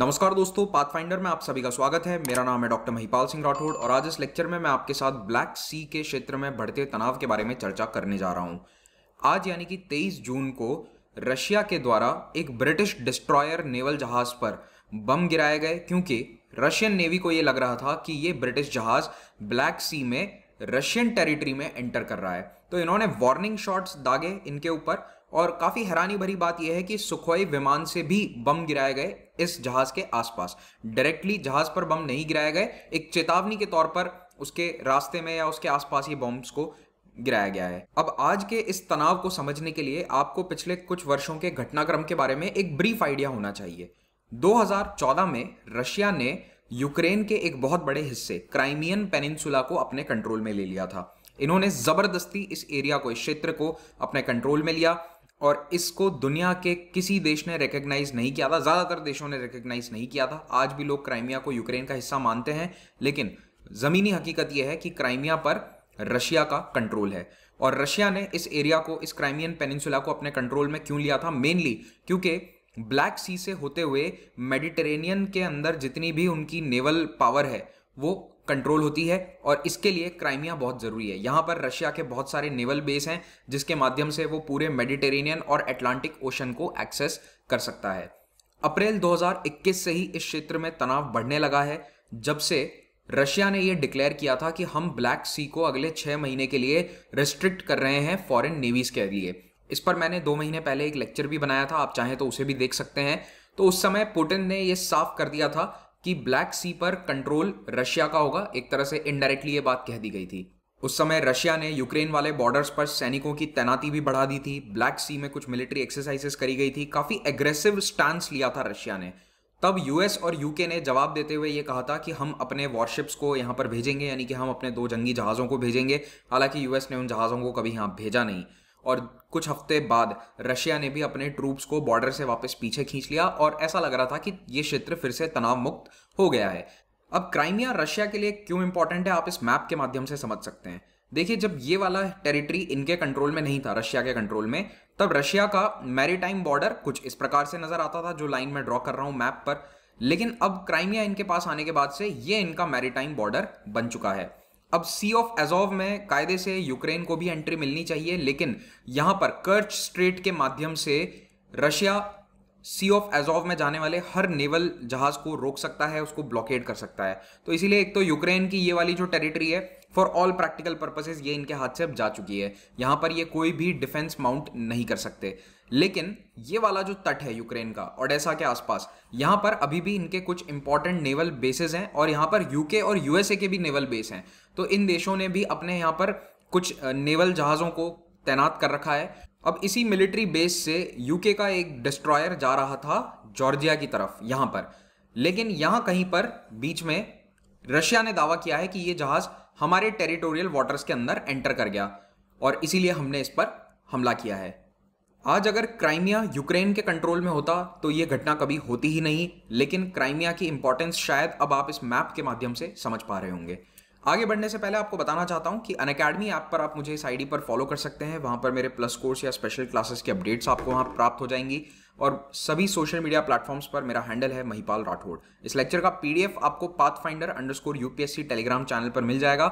नमस्कार दोस्तों पाथफाइंडर में आप सभी का स्वागत है मेरा नाम है डॉक्टर महिपाल सिंह राठौड़ और आज इस लेक्चर में मैं आपके साथ ब्लैक सी के क्षेत्र में बढ़ते तनाव के बारे में चर्चा करने जा रहा हूं आज यानी कि 23 जून को रशिया के द्वारा एक ब्रिटिश डिस्ट्रॉयर नेवल जहाज पर बम गिराए गए क्योंकि रशियन नेवी को यह लग रहा था कि ये ब्रिटिश जहाज ब्लैक सी में रशियन टेरिटरी में एंटर कर रहा है तो इन्होंने वार्निंग शॉट्स दागे इनके ऊपर और काफ़ी हैरानी भरी बात यह है कि सुखोई विमान से भी बम गिराए गए इस जहाज के आसपास डायरेक्टली जहाज पर बम नहीं गिराए गए एक चेतावनी के तौर पर उसके रास्ते में या उसके आसपास ही बॉम्ब्स को गिराया गया है अब आज के इस तनाव को समझने के लिए आपको पिछले कुछ वर्षों के घटनाक्रम के बारे में एक ब्रीफ आइडिया होना चाहिए 2014 में रशिया ने यूक्रेन के एक बहुत बड़े हिस्से क्राइमियन पेनिनसुला को अपने कंट्रोल में ले लिया था इन्होंने जबरदस्ती इस एरिया को इस क्षेत्र को अपने कंट्रोल में लिया और इसको दुनिया के किसी देश ने रिकग्नाइज नहीं किया था ज़्यादातर देशों ने रिकग्नाइज नहीं किया था आज भी लोग क्राइमिया को यूक्रेन का हिस्सा मानते हैं लेकिन ज़मीनी हकीकत यह है कि क्राइमिया पर रशिया का कंट्रोल है और रशिया ने इस एरिया को इस क्राइमियन पेनिनसुला को अपने कंट्रोल में क्यों लिया था मेनली क्योंकि ब्लैक सी से होते हुए मेडिटेरेनियन के अंदर जितनी भी उनकी नेवल पावर है वो कंट्रोल होती है और इसके लिए क्राइमिया बहुत ज़रूरी है यहाँ पर रशिया के बहुत सारे नेवल बेस हैं जिसके माध्यम से वो पूरे मेडिटेरेनियन और अटलांटिक ओशन को एक्सेस कर सकता है अप्रैल 2021 से ही इस क्षेत्र में तनाव बढ़ने लगा है जब से रशिया ने यह डिक्लेयर किया था कि हम ब्लैक सी को अगले छः महीने के लिए रेस्ट्रिक्ट कर रहे हैं फॉरेन नेवीज़ के लिए इस पर मैंने दो महीने पहले एक लेक्चर भी बनाया था आप चाहें तो उसे भी देख सकते हैं तो उस समय पुटिन ने यह साफ कर दिया था कि ब्लैक सी पर कंट्रोल रशिया का होगा एक तरह से इनडायरेक्टली ये बात कह दी गई थी उस समय रशिया ने यूक्रेन वाले बॉर्डर्स पर सैनिकों की तैनाती भी बढ़ा दी थी ब्लैक सी में कुछ मिलिट्री एक्सरसाइजेस करी गई थी काफी एग्रेसिव स्टांस लिया था रशिया ने तब यूएस और यूके ने जवाब देते हुए यह कहा था कि हम अपने वॉरशिप्स को यहां पर भेजेंगे यानी कि हम अपने दो जंगी जहाज़ों को भेजेंगे हालांकि यूएस ने उन जहाज़ों को कभी यहां भेजा नहीं और कुछ हफ्ते बाद रशिया ने भी अपने ट्रूप्स को बॉर्डर से वापस पीछे खींच लिया और ऐसा लग रहा था कि ये क्षेत्र फिर से तनाव मुक्त हो गया है अब क्राइमिया रशिया के लिए क्यों इंपॉर्टेंट है आप इस मैप के माध्यम से समझ सकते हैं देखिए जब ये वाला टेरिटरी इनके कंट्रोल में नहीं था रशिया के कंट्रोल में तब रशिया का मैरीटाइम बॉर्डर कुछ इस प्रकार से नजर आता था जो लाइन में ड्रॉ कर रहा हूं मैप पर लेकिन अब क्राइमिया इनके पास आने के बाद से ये इनका मैरीटाइम बॉर्डर बन चुका है अब सी ऑफ एजोव में कायदे से यूक्रेन को भी एंट्री मिलनी चाहिए लेकिन यहां पर कर्च स्ट्रेट के माध्यम से रशिया सी ऑफ एजोव में जाने वाले हर नेवल जहाज को रोक सकता है उसको ब्लॉकेट कर सकता है तो इसीलिए एक तो यूक्रेन की ये वाली जो टेरिटरी है फॉर ऑल प्रैक्टिकल पर्पजेज ये इनके हाथ से अब जा चुकी है यहां पर ये कोई भी डिफेंस माउंट नहीं कर सकते लेकिन ये वाला जो तट है यूक्रेन का ओडेसा के आसपास यहां पर अभी भी इनके कुछ इंपॉर्टेंट नेवल बेसेस हैं और यहां पर यूके और यूएसए के भी नेवल बेस हैं तो इन देशों ने भी अपने यहां पर कुछ नेवल जहाज़ों को तैनात कर रखा है अब इसी मिलिट्री बेस से यूके का एक डिस्ट्रॉयर जा रहा था जॉर्जिया की तरफ यहां पर लेकिन यहां कहीं पर बीच में रशिया ने दावा किया है कि ये जहाज़ हमारे टेरिटोरियल वाटर्स के अंदर एंटर कर गया और इसीलिए हमने इस पर हमला किया है आज अगर क्राइमिया यूक्रेन के कंट्रोल में होता तो ये घटना कभी होती ही नहीं लेकिन क्राइमिया की इंपॉर्टेंस शायद अब आप इस मैप के माध्यम से समझ पा रहे होंगे आगे बढ़ने से पहले आपको बताना चाहता हूँ कि अन अकेडमी ऐप पर आप मुझे इस आईडी पर फॉलो कर सकते हैं वहां पर मेरे प्लस कोर्स या स्पेशल क्लासेस की अपडेट्स आपको वहां प्राप्त हो जाएंगी और सभी सोशल मीडिया प्लेटफॉर्म्स पर मेरा हैंडल है महिपाल राठौड़ इस लेक्चर का पीडीएफ आपको path finder underscore UPSC Telegram channel पर मिल जाएगा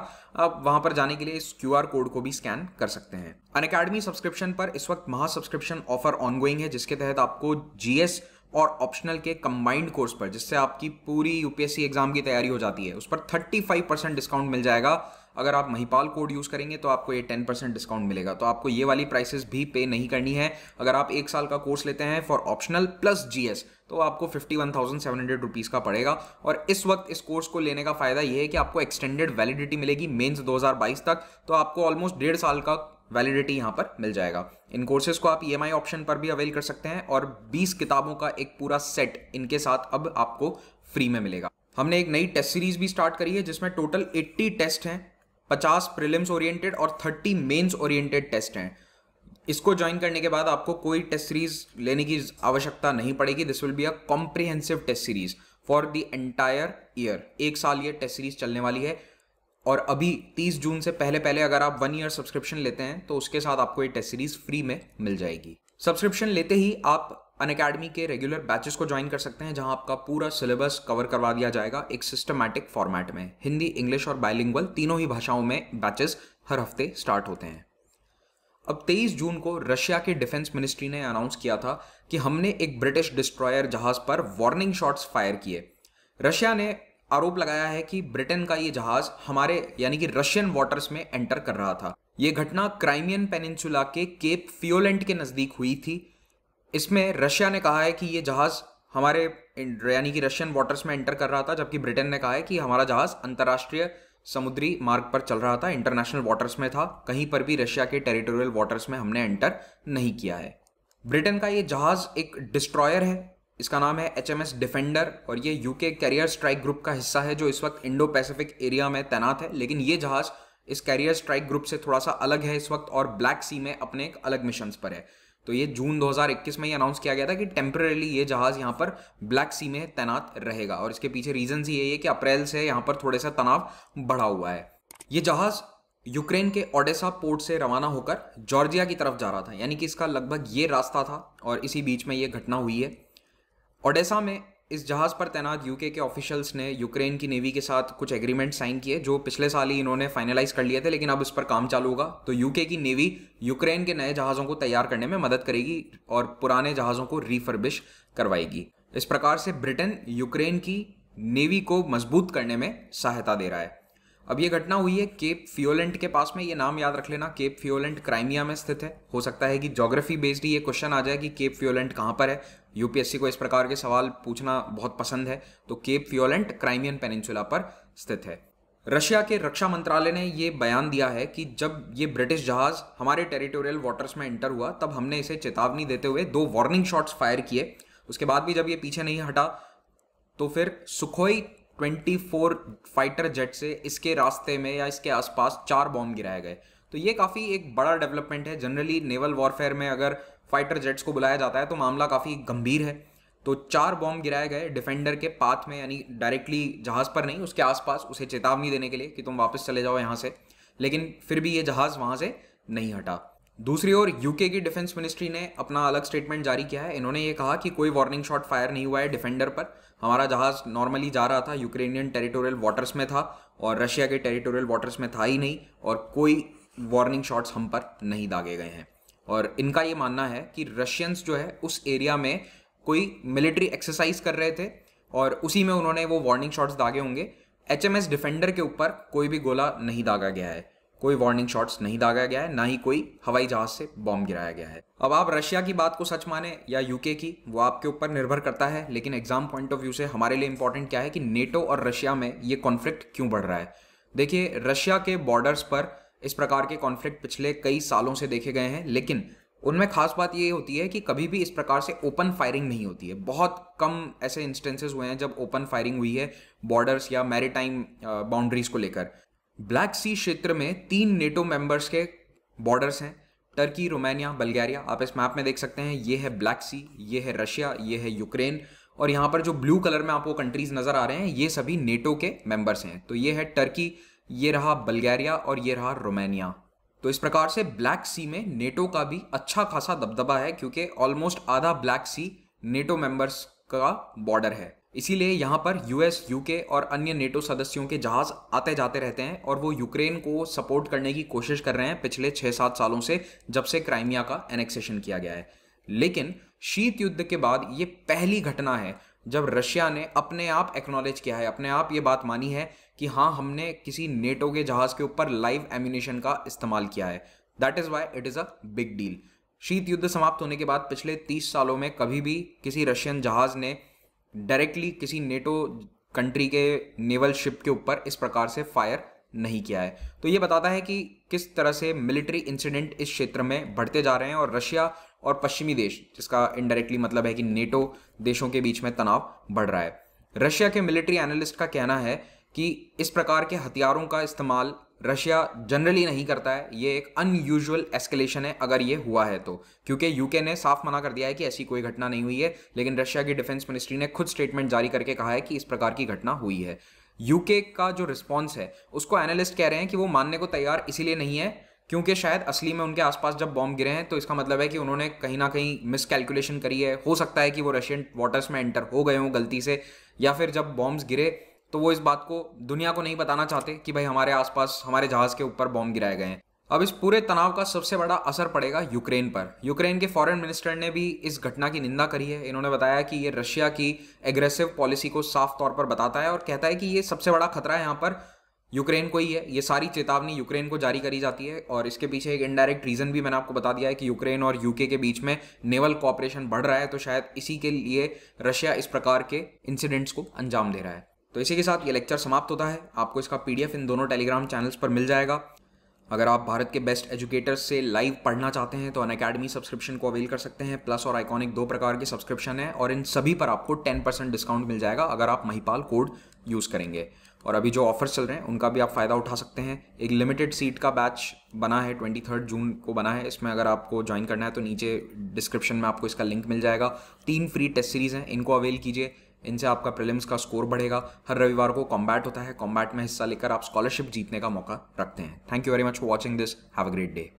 आप वहां पर जाने के लिए इस क्यू कोड को भी स्कैन कर सकते हैं अन अकेडमी सब्सक्रिप्शन पर इस वक्त महा सब्सक्रिप्शन ऑफर ऑनगोइंग है जिसके तहत आपको जीएस और ऑप्शनल के कंबाइंड कोर्स पर जिससे आपकी पूरी यूपीएससी एग्जाम की तैयारी हो जाती है उस पर 35 परसेंट डिस्काउंट मिल जाएगा अगर आप महिपाल कोड यूज़ करेंगे तो आपको ये टेन परसेंट डिस्काउंट मिलेगा तो आपको ये वाली प्राइसेस भी पे नहीं करनी है अगर आप एक साल का कोर्स लेते हैं फॉर ऑप्शनल प्लस जीएस तो आपको fifty one thousand seven hundred rupees का पड़ेगा और इस वक्त इस कोर्स को लेने का फ़ायदा यह है कि आपको एक्सटेंडेड वैलिडिटी मिलेगी हजार बाईस तक तो आपको ऑलमोस्ट डेढ़ साल का वैलिडिटी यहाँ पर मिल जाएगा इन कोर्सेज को आप ई e ऑप्शन पर भी अवेल कर सकते हैं और 20 किताबों का एक पूरा सेट इनके साथ अब आपको फ्री में मिलेगा हमने एक नई टेस्ट सीरीज भी स्टार्ट करी है जिसमें टोटल 80 टेस्ट हैं पचास प्रिलिम्स ओरिएंटेड और थर्टी मेन्स ओरिएंटेड टेस्ट हैं इसको ज्वाइन करने के बाद आपको कोई टेस्ट सीरीज लेने की आवश्यकता नहीं पड़ेगी this will be a comprehensive test series for the entire year एक साल ये टेस्ट सीरीज चलने वाली है और अभी तीस जून से पहले पहले अगर आप वन ईयर सब्सक्रिप्शन लेते हैं तो उसके साथ आपको ये टेस्ट सीरीज फ्री में मिल जाएगी सब्सक्रिप्शन लेते ही आप अन अकेडमी के रेगुलर बैचेस को ज्वाइन कर सकते हैं जहां आपका पूरा सिलेबस कवर करवा दिया जाएगा एक सिस्टमैटिक फॉर्मेट में हिंदी इंग्लिश और बाइलिंगुअल तीनों ही भाषाओं में बैचेस हर हफ्ते स्टार्ट होते हैं अब 23 जून को रशिया के डिफेंस मिनिस्ट्री ने अनाउंस किया था कि हमने एक ब्रिटिश डिस्ट्रॉयर जहाज पर वार्निंग शॉट्स फायर किए रशिया ने आरोप लगाया है कि ब्रिटेन का ये जहाज हमारे यानी कि रशियन वाटर्स में एंटर कर रहा था ये घटना क्राइमियन पेनिनसुला के केप फ्योलेंट के नज़दीक हुई थी इसमें रशिया ने कहा है कि ये जहाज़ हमारे यानी कि रशियन वाटर्स में एंटर कर रहा था जबकि ब्रिटेन ने कहा है कि हमारा जहाज़ अंतर्राष्ट्रीय समुद्री मार्ग पर चल रहा था इंटरनेशनल वाटर्स में था कहीं पर भी रशिया के टेरिटोरियल वाटर्स में हमने एंटर नहीं किया है ब्रिटेन का ये जहाज़ एक डिस्ट्रॉयर है इसका नाम है एच एम एस डिफेंडर और ये यूके कैरियर स्ट्राइक ग्रुप का हिस्सा है जो इस वक्त इंडो पैसिफिक एरिया में तैनात है लेकिन ये जहाज़ इस कैरियर स्ट्राइक ग्रुप से थोड़ा सा अलग है इस वक्त और ब्लैक सी में अपने एक अलग मिशन पर है तो ये जून 2021 में ही अनाउंस किया गया था कि टेम्परेली ये जहाज यहाँ पर ब्लैक सी में तैनात रहेगा और इसके पीछे रीजन यही है कि अप्रैल से यहाँ पर थोड़ा सा तनाव बढ़ा हुआ है ये जहाज यूक्रेन के ओडेसा पोर्ट से रवाना होकर जॉर्जिया की तरफ जा रहा था यानी कि इसका लगभग ये रास्ता था और इसी बीच में ये घटना हुई है ओडेसा में इस जहाज़ पर तैनात यूके के ऑफिशियल्स ने यूक्रेन की नेवी के साथ कुछ एग्रीमेंट साइन किए जो पिछले साल ही इन्होंने फाइनलाइज कर लिए थे लेकिन अब इस पर काम चालू होगा तो यूके की नेवी यूक्रेन के नए जहाज़ों को तैयार करने में मदद करेगी और पुराने जहाज़ों को रिफर्बिश करवाएगी इस प्रकार से ब्रिटेन यूक्रेन की नेवी को मजबूत करने में सहायता दे रहा है अब ये घटना हुई है केप फ्योलेंट के पास में ये नाम याद रख लेना केप फ्योलेंट क्राइमिया में स्थित है हो सकता है कि जोग्राफी बेस्ड ही ये क्वेश्चन आ जाए कि केप फ्योलेंट कहाँ पर है यूपीएससी को इस प्रकार के सवाल पूछना बहुत पसंद है तो केप फ्योलेंट क्राइमियन पेनिनसुला पर स्थित है रशिया के रक्षा मंत्रालय ने यह बयान दिया है कि जब ये ब्रिटिश जहाज हमारे टेरिटोरियल वाटर्स में एंटर हुआ तब हमने इसे चेतावनी देते हुए दो वार्निंग शॉट्स फायर किए उसके बाद भी जब ये पीछे नहीं हटा तो फिर सुखोई 24 फाइटर जेट से इसके रास्ते में या इसके आसपास चार बॉम्ब गिराए गए तो ये काफ़ी एक बड़ा डेवलपमेंट है जनरली नेवल वॉरफेयर में अगर फाइटर जेट्स को बुलाया जाता है तो मामला काफ़ी गंभीर है तो चार बॉम्ब गिराए गए डिफेंडर के पाथ में यानी डायरेक्टली जहाज़ पर नहीं उसके आसपास उसे चेतावनी देने के लिए कि तुम वापस चले जाओ यहाँ से लेकिन फिर भी ये जहाज़ वहाँ से नहीं हटा दूसरी ओर यूके की डिफेंस मिनिस्ट्री ने अपना अलग स्टेटमेंट जारी किया है इन्होंने ये कहा कि कोई वार्निंग शॉट फायर नहीं हुआ है डिफेंडर पर हमारा जहाज नॉर्मली जा रहा था यूक्रेनियन टेरिटोरियल वाटर्स में था और रशिया के टेरिटोरियल वाटर्स में था ही नहीं और कोई वार्निंग शॉट्स हम पर नहीं दागे गए हैं और इनका ये मानना है कि रशियंस जो है उस एरिया में कोई मिलिट्री एक्सरसाइज कर रहे थे और उसी में उन्होंने वो वार्निंग शॉट्स दागे होंगे एच डिफेंडर के ऊपर कोई भी गोला नहीं दागा गया है कोई वार्निंग शॉट्स नहीं दागा गया है ना ही कोई हवाई जहाज से बॉम्ब गिराया गया है अब आप रशिया की बात को सच माने या यूके की वो आपके ऊपर निर्भर करता है लेकिन एग्जाम पॉइंट ऑफ व्यू से हमारे लिए इंपॉर्टेंट क्या है कि नेटो और रशिया में ये कॉन्फ्लिक्ट क्यों बढ़ रहा है देखिए रशिया के बॉर्डर्स पर इस प्रकार के कॉन्फ्लिक्ट पिछले कई सालों से देखे गए हैं लेकिन उनमें खास बात ये होती है कि कभी भी इस प्रकार से ओपन फायरिंग नहीं होती है बहुत कम ऐसे इंस्टेंसेस हुए हैं जब ओपन फायरिंग हुई है बॉर्डर्स या मैरीटाइम बाउंड्रीज को लेकर ब्लैक सी क्षेत्र में तीन नेटो मेंबर्स के बॉर्डर्स हैं टर्की रोमानिया बल्गारिया आप इस मैप में देख सकते हैं ये है ब्लैक सी ये है रशिया ये है यूक्रेन और यहाँ पर जो ब्लू कलर में आपको कंट्रीज नज़र आ रहे हैं ये सभी नेटो के मेंबर्स हैं तो ये है टर्की ये रहा बल्गारिया और ये रहा रोमानिया तो इस प्रकार से ब्लैक सी में नेटो का भी अच्छा खासा दबदबा है क्योंकि ऑलमोस्ट आधा ब्लैक सी नेटो मेंबर्स का बॉर्डर है इसीलिए यहाँ पर यूएस यूके और अन्य नेटो सदस्यों के जहाज आते जाते रहते हैं और वो यूक्रेन को सपोर्ट करने की कोशिश कर रहे हैं पिछले छः सात सालों से जब से क्राइमिया का एनेक्सेशन किया गया है लेकिन शीत युद्ध के बाद ये पहली घटना है जब रशिया ने अपने आप एक्नॉलेज किया है अपने आप ये बात मानी है कि हाँ हमने किसी नेटो के जहाज के ऊपर लाइव एम्यूनेशन का इस्तेमाल किया है that is why it is a big deal शीत युद्ध समाप्त होने के बाद पिछले तीस सालों में कभी भी किसी रशियन जहाज ने डायरेक्टली किसी नेटो कंट्री के नेवल शिप के ऊपर इस प्रकार से फायर नहीं किया है तो ये बताता है कि किस तरह से मिलिट्री इंसिडेंट इस क्षेत्र में बढ़ते जा रहे हैं और रशिया और पश्चिमी देश जिसका इनडायरेक्टली मतलब है कि नेटो देशों के बीच में तनाव बढ़ रहा है रशिया के मिलिट्री एनालिस्ट का कहना है कि इस प्रकार के हथियारों का इस्तेमाल रशिया जनरली नहीं करता है ये एक अनयूजुअल एस्केलेशन है अगर ये हुआ है तो क्योंकि यूके ने साफ मना कर दिया है कि ऐसी कोई घटना नहीं हुई है लेकिन रशिया की डिफेंस मिनिस्ट्री ने खुद स्टेटमेंट जारी करके कहा है कि इस प्रकार की घटना हुई है यूके का जो रिस्पॉन्स है उसको एनालिस्ट कह रहे हैं कि वो मानने को तैयार इसीलिए नहीं है क्योंकि शायद असली में उनके आसपास जब बॉम्ब गिरे हैं तो इसका मतलब है कि उन्होंने कहीं ना कहीं मिसकैलकुलेशन करी है हो सकता है कि वो रशियन वाटर्स में एंटर हो गए हों गलती से या फिर जब बॉम्ब्स गिरे तो वो इस बात को दुनिया को नहीं बताना चाहते कि भाई हमारे आसपास हमारे जहाज़ के ऊपर बॉम्ब गिराए गए हैं अब इस पूरे तनाव का सबसे बड़ा असर पड़ेगा यूक्रेन पर यूक्रेन के फॉरेन मिनिस्टर ने भी इस घटना की निंदा करी है इन्होंने बताया कि ये रशिया की एग्रेसिव पॉलिसी को साफ तौर पर बताता है और कहता है कि ये सबसे बड़ा खतरा है यहाँ पर यूक्रेन को ही है ये सारी चेतावनी यूक्रेन को जारी करी जाती है और इसके पीछे एक इनडायरेक्ट रीज़न भी मैंने आपको बता दिया है कि यूक्रेन और यूके के बीच में नेवल कॉपरेशन बढ़ रहा है तो शायद इसी के लिए रशिया इस प्रकार के इंसिडेंट्स को अंजाम दे रहा है तो इसी के साथ ये लेक्चर समाप्त होता है आपको इसका पी इन दोनों टेलीग्राम चैनल्स पर मिल जाएगा अगर आप भारत के बेस्ट एजुकेटर्स से लाइव पढ़ना चाहते हैं तो अन अकेडमी सब्सक्रिप्शन को अवेल कर सकते हैं प्लस और आइकॉनिक दो प्रकार के सब्सक्रिप्शन है और इन सभी पर आपको टेन परसेंट डिस्काउंट मिल जाएगा अगर आप महिपाल कोड यूज़ करेंगे और अभी जो ऑफर्स चल रहे हैं उनका भी आप फ़ायदा उठा सकते हैं एक लिमिटेड सीट का बैच बना है ट्वेंटी थर्ड जून को बना है इसमें अगर आपको ज्वाइन करना है तो नीचे डिस्क्रिप्शन में आपको इसका लिंक मिल जाएगा तीन फ्री टेस्ट सीरीज़ हैं इनको अवेल कीजिए इनसे आपका प्रिलिम्स का स्कोर बढ़ेगा हर रविवार को कॉम्बैट होता है कॉम्बैट में हिस्सा लेकर आप स्कॉलरशिप जीतने का मौका रखते हैं thank you very much for watching this have a great day